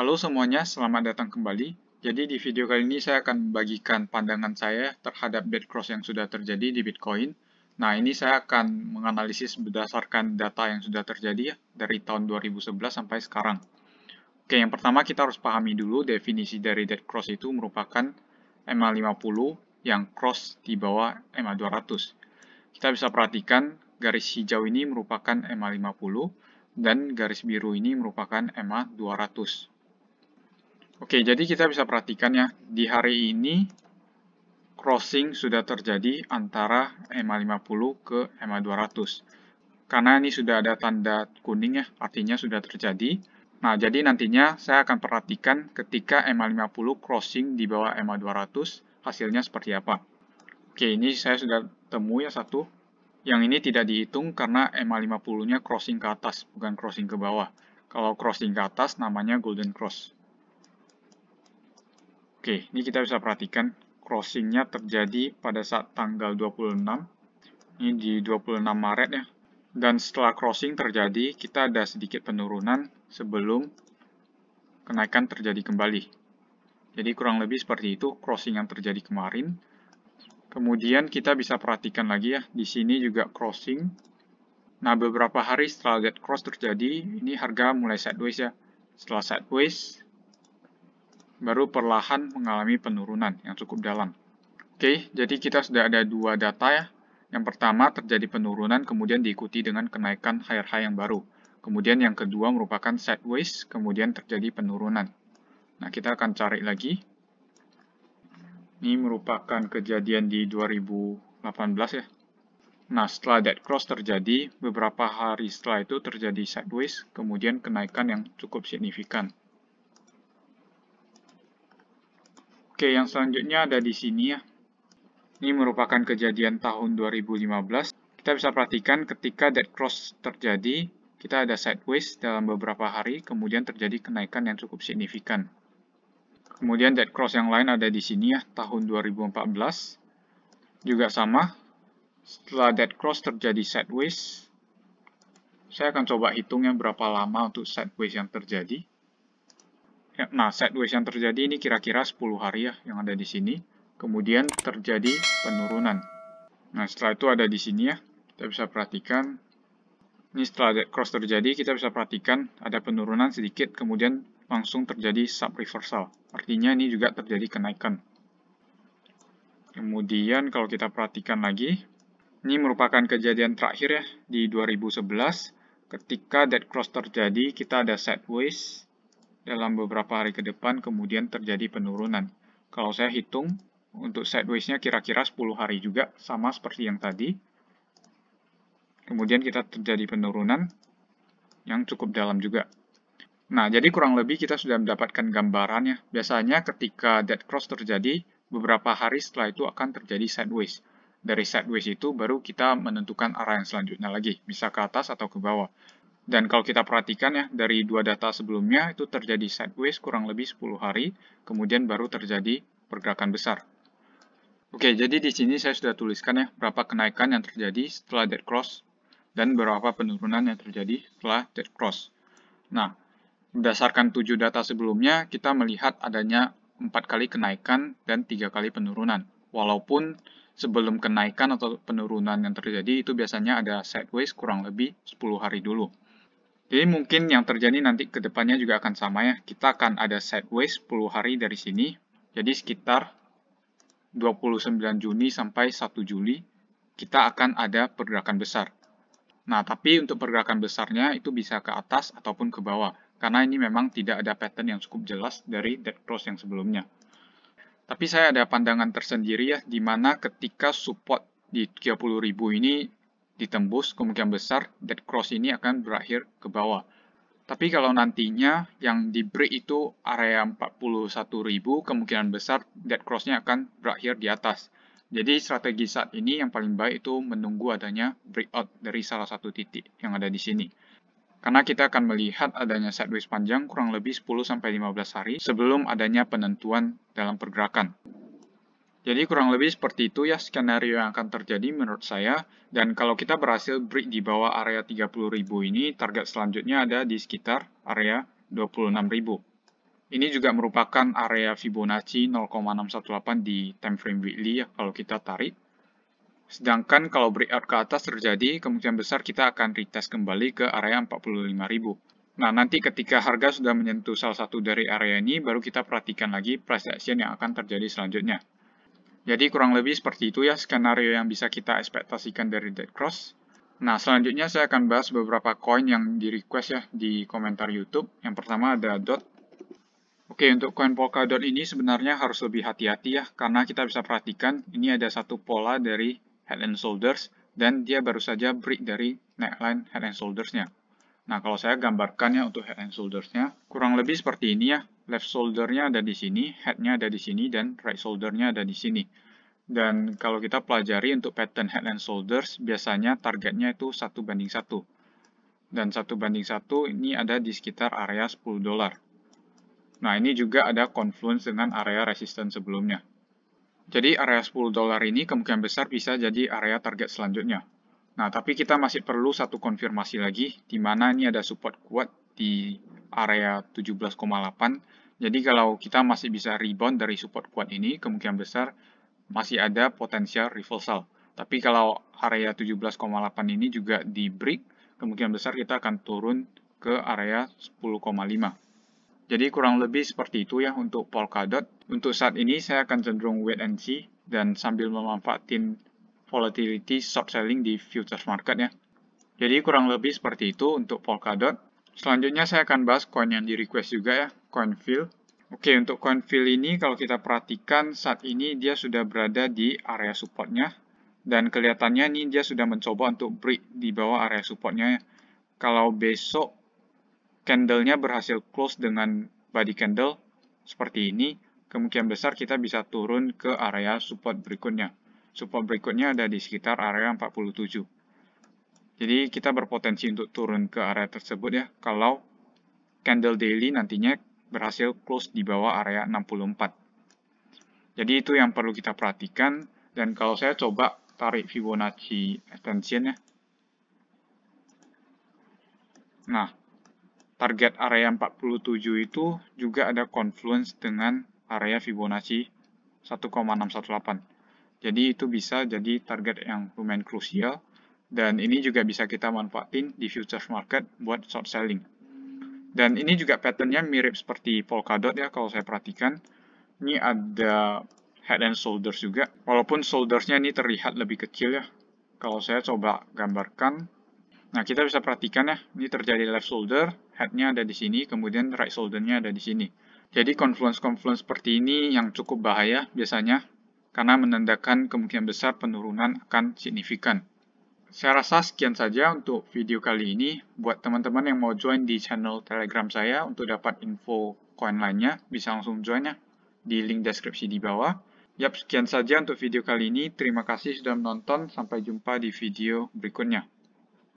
Halo semuanya, selamat datang kembali. Jadi di video kali ini saya akan membagikan pandangan saya terhadap bad cross yang sudah terjadi di Bitcoin. Nah, ini saya akan menganalisis berdasarkan data yang sudah terjadi ya, dari tahun 2011 sampai sekarang. Oke, yang pertama kita harus pahami dulu definisi dari dead cross itu merupakan MA50 yang cross di bawah MA200. Kita bisa perhatikan garis hijau ini merupakan MA50 dan garis biru ini merupakan MA200. Oke, jadi kita bisa perhatikan ya, di hari ini crossing sudah terjadi antara MA50 ke MA200. Karena ini sudah ada tanda kuning ya, artinya sudah terjadi. Nah, jadi nantinya saya akan perhatikan ketika MA50 crossing di bawah MA200, hasilnya seperti apa. Oke, ini saya sudah temui ya satu. Yang ini tidak dihitung karena MA50-nya crossing ke atas, bukan crossing ke bawah. Kalau crossing ke atas namanya golden cross. Oke, ini kita bisa perhatikan crossingnya terjadi pada saat tanggal 26. Ini di 26 Maret ya. Dan setelah crossing terjadi, kita ada sedikit penurunan sebelum kenaikan terjadi kembali. Jadi kurang lebih seperti itu crossing yang terjadi kemarin. Kemudian kita bisa perhatikan lagi ya, di sini juga crossing. Nah, beberapa hari setelah that cross terjadi, ini harga mulai sideways ya. Setelah sideways, baru perlahan mengalami penurunan yang cukup dalam. Oke, jadi kita sudah ada dua data ya. Yang pertama terjadi penurunan kemudian diikuti dengan kenaikan higher high yang baru. Kemudian yang kedua merupakan sideways, kemudian terjadi penurunan. Nah, kita akan cari lagi. Ini merupakan kejadian di 2018 ya. Nah, setelah dead cross terjadi, beberapa hari setelah itu terjadi sideways, kemudian kenaikan yang cukup signifikan. Oke, yang selanjutnya ada di sini ya. Ini merupakan kejadian tahun 2015. Kita bisa perhatikan ketika dead cross terjadi, kita ada sideways dalam beberapa hari, kemudian terjadi kenaikan yang cukup signifikan. Kemudian dead cross yang lain ada di sini ya, tahun 2014. Juga sama, setelah dead cross terjadi sideways, saya akan coba hitungnya berapa lama untuk sideways yang terjadi. Nah, sideways yang terjadi ini kira-kira 10 hari ya yang ada di sini. Kemudian terjadi penurunan. Nah, setelah itu ada di sini ya. Kita bisa perhatikan. Ini setelah cross terjadi, kita bisa perhatikan ada penurunan sedikit, kemudian langsung terjadi sub reversal. Artinya ini juga terjadi kenaikan. Kemudian kalau kita perhatikan lagi, ini merupakan kejadian terakhir ya di 2011. Ketika dead cross terjadi, kita ada sideways, dalam beberapa hari ke depan kemudian terjadi penurunan. Kalau saya hitung, untuk sideways-nya kira-kira 10 hari juga, sama seperti yang tadi. Kemudian kita terjadi penurunan yang cukup dalam juga. Nah, jadi kurang lebih kita sudah mendapatkan gambarannya. Biasanya ketika dead cross terjadi, beberapa hari setelah itu akan terjadi sideways. Dari sideways itu baru kita menentukan arah yang selanjutnya lagi, bisa ke atas atau ke bawah. Dan kalau kita perhatikan ya, dari dua data sebelumnya itu terjadi sideways kurang lebih 10 hari, kemudian baru terjadi pergerakan besar. Oke, jadi di sini saya sudah tuliskan ya, berapa kenaikan yang terjadi setelah dead cross, dan berapa penurunan yang terjadi setelah dead cross. Nah, berdasarkan tujuh data sebelumnya, kita melihat adanya empat kali kenaikan dan tiga kali penurunan. Walaupun sebelum kenaikan atau penurunan yang terjadi, itu biasanya ada sideways kurang lebih 10 hari dulu. Jadi mungkin yang terjadi nanti ke depannya juga akan sama ya. Kita akan ada sideways 10 hari dari sini. Jadi sekitar 29 Juni sampai 1 Juli kita akan ada pergerakan besar. Nah, tapi untuk pergerakan besarnya itu bisa ke atas ataupun ke bawah. Karena ini memang tidak ada pattern yang cukup jelas dari dead cross yang sebelumnya. Tapi saya ada pandangan tersendiri ya, di mana ketika support di 30.000 ini ditembus, kemungkinan besar dead cross ini akan berakhir ke bawah. Tapi kalau nantinya yang di break itu area 41.000, kemungkinan besar dead cross-nya akan berakhir di atas. Jadi strategi saat ini yang paling baik itu menunggu adanya breakout dari salah satu titik yang ada di sini. Karena kita akan melihat adanya sideways panjang kurang lebih 10-15 hari sebelum adanya penentuan dalam pergerakan. Jadi kurang lebih seperti itu ya skenario yang akan terjadi menurut saya. Dan kalau kita berhasil break di bawah area 30.000 ini, target selanjutnya ada di sekitar area 26.000. Ini juga merupakan area Fibonacci 0,618 di time frame weekly ya kalau kita tarik. Sedangkan kalau breakout ke atas terjadi, kemungkinan besar kita akan retest kembali ke area 45.000. Nah, nanti ketika harga sudah menyentuh salah satu dari area ini, baru kita perhatikan lagi price action yang akan terjadi selanjutnya. Jadi kurang lebih seperti itu ya skenario yang bisa kita ekspektasikan dari Dead Cross. Nah, selanjutnya saya akan bahas beberapa koin yang di request ya di komentar YouTube. Yang pertama ada DOT. Oke, untuk koin Polkadot ini sebenarnya harus lebih hati-hati ya, karena kita bisa perhatikan ini ada satu pola dari Head and Shoulders, dan dia baru saja break dari neckline Head and Shoulders-nya. Nah, kalau saya gambarkannya untuk head and shoulders-nya, kurang lebih seperti ini ya. Left shoulder-nya ada di sini, head-nya ada di sini, dan right shoulder-nya ada di sini. Dan kalau kita pelajari untuk pattern head and shoulders, biasanya targetnya itu satu banding satu. Dan satu banding satu ini ada di sekitar area 10 dolar. Nah, ini juga ada confluence dengan area resistance sebelumnya. Jadi area 10 dolar ini kemungkinan besar bisa jadi area target selanjutnya. Nah, tapi kita masih perlu satu konfirmasi lagi, di mana ini ada support kuat di area 17,8. Jadi kalau kita masih bisa rebound dari support kuat ini, kemungkinan besar masih ada potensial reversal. Tapi kalau area 17,8 ini juga di break, kemungkinan besar kita akan turun ke area 10,5. Jadi kurang lebih seperti itu ya untuk Polkadot. Untuk saat ini saya akan cenderung wait and see dan sambil memanfaatin volatility short selling di futures market ya. Jadi kurang lebih seperti itu untuk Polkadot. Selanjutnya saya akan bahas coin yang di request juga ya, CoinFill. Oke, untuk CoinFill ini kalau kita perhatikan saat ini dia sudah berada di area supportnya. Dan kelihatannya ini dia sudah mencoba untuk break di bawah area supportnya. Ya. Kalau besok candlenya berhasil close dengan body candle seperti ini, kemungkinan besar kita bisa turun ke area support berikutnya support berikutnya ada di sekitar area 47. Jadi kita berpotensi untuk turun ke area tersebut ya kalau candle daily nantinya berhasil close di bawah area 64. Jadi itu yang perlu kita perhatikan dan kalau saya coba tarik Fibonacci extension ya. Nah, target area 47 itu juga ada confluence dengan area Fibonacci 1,618. Jadi itu bisa jadi target yang lumayan krusial dan ini juga bisa kita manfaatin di futures market buat short selling. Dan ini juga patternnya mirip seperti Polkadot ya kalau saya perhatikan. Ini ada head and shoulders juga. Walaupun shouldersnya ini terlihat lebih kecil ya. Kalau saya coba gambarkan. Nah kita bisa perhatikan ya, ini terjadi left shoulder, headnya ada di sini, kemudian right shouldernya ada di sini. Jadi confluence-confluence seperti ini yang cukup bahaya biasanya karena menandakan kemungkinan besar penurunan akan signifikan. Saya rasa sekian saja untuk video kali ini. Buat teman-teman yang mau join di channel Telegram saya untuk dapat info koin lainnya, bisa langsung join ya di link deskripsi di bawah. Yap, sekian saja untuk video kali ini. Terima kasih sudah menonton. Sampai jumpa di video berikutnya.